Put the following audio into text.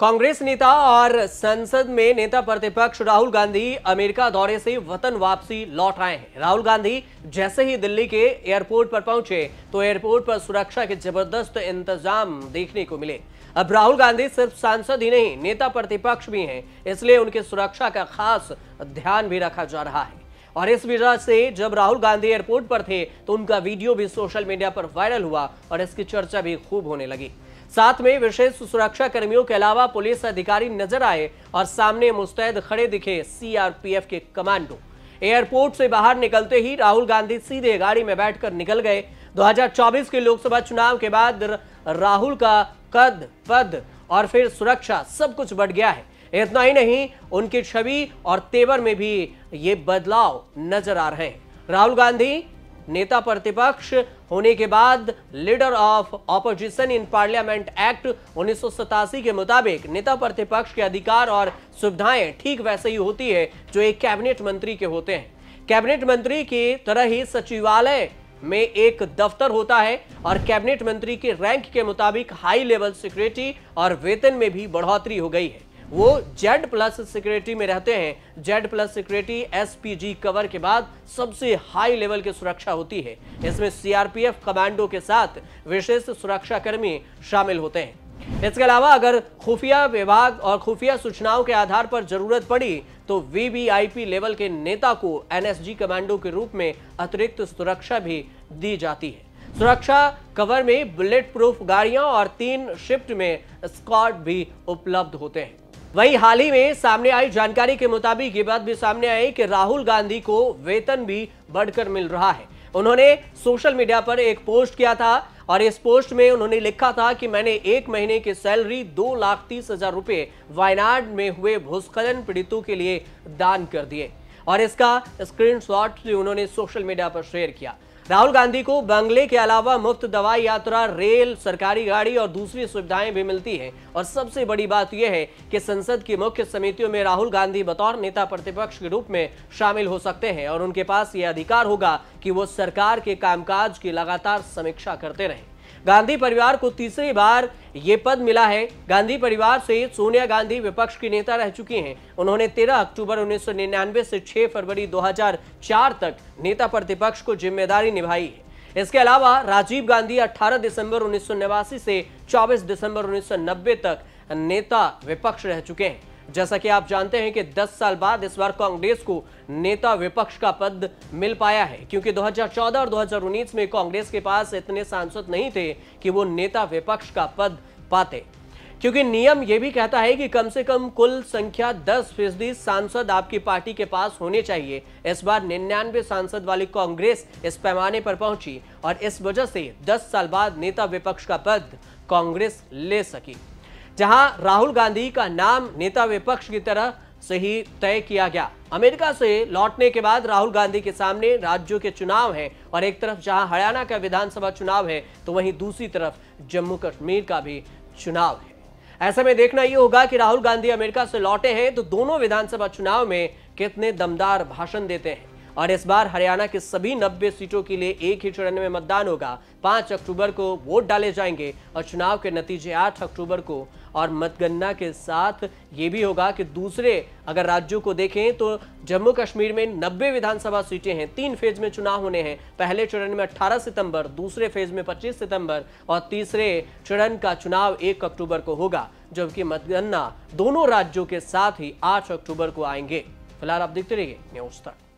कांग्रेस नेता और संसद में नेता प्रतिपक्ष राहुल गांधी अमेरिका दौरे से वतन वापसी लौट आए हैं राहुल गांधी जैसे ही दिल्ली के एयरपोर्ट पर पहुंचे तो एयरपोर्ट पर सुरक्षा के जबरदस्त इंतजाम देखने को मिले अब राहुल गांधी सिर्फ सांसद ही नहीं नेता प्रतिपक्ष भी हैं इसलिए उनकी सुरक्षा का खास ध्यान भी रखा जा रहा है और इस वजह से जब राहुल गांधी एयरपोर्ट पर थे तो उनका वीडियो भी सोशल मीडिया पर वायरल हुआ और इसकी चर्चा भी खूब होने लगी साथ में विशेष सुरक्षा कर्मियों के अलावा पुलिस अधिकारी नजर आए और सामने मुस्तैद खड़े दिखे सीआरपीएफ के कमांडो एयरपोर्ट से बाहर निकलते ही राहुल गांधी सीधे गाड़ी में बैठकर निकल गए 2024 के लोकसभा चुनाव के बाद राहुल का कद पद और फिर सुरक्षा सब कुछ बढ़ गया है इतना ही नहीं उनकी छवि और तेवर में भी ये बदलाव नजर आ रहे हैं राहुल गांधी नेता प्रतिपक्ष होने के बाद leader of opposition in parliament act उन्नीस के मुताबिक नेता प्रतिपक्ष के अधिकार और सुविधाएं ठीक वैसे ही होती है जो एक कैबिनेट मंत्री के होते हैं कैबिनेट मंत्री की तरह ही सचिवालय में एक दफ्तर होता है और कैबिनेट मंत्री के रैंक के मुताबिक हाई लेवल सिक्योरिटी और वेतन में भी बढ़ोतरी हो गई है वो जेड प्लस सिक्योरिटी में रहते हैं Z plus security SPG cover के बाद सबसे हाई लेवल की सुरक्षा होती है इसमें सीआरपीएफ कमांडो के साथ विशेष सुरक्षाकर्मी शामिल होते हैं इसके अलावा अगर खुफिया विभाग और खुफिया सूचनाओं के आधार पर जरूरत पड़ी तो वीवीआईपी लेवल के नेता को एनएसजी कमांडो के रूप में अतिरिक्त सुरक्षा भी दी जाती है सुरक्षा कवर में बुलेट प्रूफ गाड़ियां और तीन शिफ्ट में स्कॉट भी उपलब्ध होते हैं वहीं हाल ही में सामने आई जानकारी के मुताबिक ये बात भी सामने आई कि राहुल गांधी को वेतन भी बढ़कर मिल रहा है उन्होंने सोशल मीडिया पर एक पोस्ट किया था और इस पोस्ट में उन्होंने लिखा था कि मैंने एक महीने की सैलरी दो लाख तीस हजार रुपए वायनाड में हुए भूस्खलन पीड़ितों के लिए दान कर दिए और इसका स्क्रीनशॉट भी उन्होंने सोशल मीडिया पर शेयर किया राहुल गांधी को बंगले के अलावा मुफ्त दवाई यात्रा रेल सरकारी गाड़ी और दूसरी सुविधाएं भी मिलती हैं और सबसे बड़ी बात यह है कि संसद की मुख्य समितियों में राहुल गांधी बतौर नेता प्रतिपक्ष के रूप में शामिल हो सकते हैं और उनके पास ये अधिकार होगा कि वो सरकार के कामकाज की लगातार समीक्षा करते रहे गांधी परिवार को तीसरी बार ये पद मिला है गांधी परिवार से सोनिया गांधी विपक्ष की नेता रह चुकी हैं उन्होंने 13 अक्टूबर 1999 से 6 फरवरी 2004 तक नेता प्रतिपक्ष को जिम्मेदारी निभाई है इसके अलावा राजीव गांधी 18 दिसंबर उन्नीस से 24 दिसंबर उन्नीस तक नेता विपक्ष रह चुके हैं जैसा कि आप जानते हैं कि 10 साल बाद इस बार कांग्रेस को नेता विपक्ष का पद मिल पाया है क्योंकि 2014 और 2019 में कांग्रेस के पास इतने सांसद नहीं थे कि वो नेता विपक्ष का पद पाते क्योंकि नियम यह भी कहता है कि कम से कम कुल संख्या 10 फीसदी सांसद आपकी पार्टी के पास होने चाहिए इस बार निन्यानवे सांसद वाली कांग्रेस इस पैमाने पर पहुंची और इस वजह से 10 साल बाद नेता विपक्ष का पद कांग्रेस ले सकी जहां राहुल गांधी का नाम नेता विपक्ष की तरह सही तय किया गया अमेरिका से लौटने के बाद राहुल गांधी के सामने राज्यों के चुनाव हैं और एक तरफ जहां हरियाणा का विधानसभा चुनाव है तो वहीं दूसरी तरफ जम्मू कश्मीर का भी चुनाव है ऐसे में देखना यह होगा कि राहुल गांधी अमेरिका से लौटे हैं तो दोनों विधानसभा चुनाव में कितने दमदार भाषण देते हैं और इस बार हरियाणा के सभी 90 सीटों के लिए एक ही चरण में मतदान होगा 5 अक्टूबर को वोट डाले जाएंगे और चुनाव के नतीजे 8 अक्टूबर को और मतगणना के साथ ये भी होगा कि दूसरे अगर राज्यों को देखें तो जम्मू कश्मीर में 90 विधानसभा सीटें हैं तीन फेज में चुनाव होने हैं पहले चरण में 18 सितंबर दूसरे फेज में 25 सितंबर और तीसरे चरण का चुनाव 1 अक्टूबर को होगा जबकि मतगणना दोनों राज्यों के साथ ही 8 अक्टूबर को आएंगे फिलहाल आप देखते रहिए न्यूज तक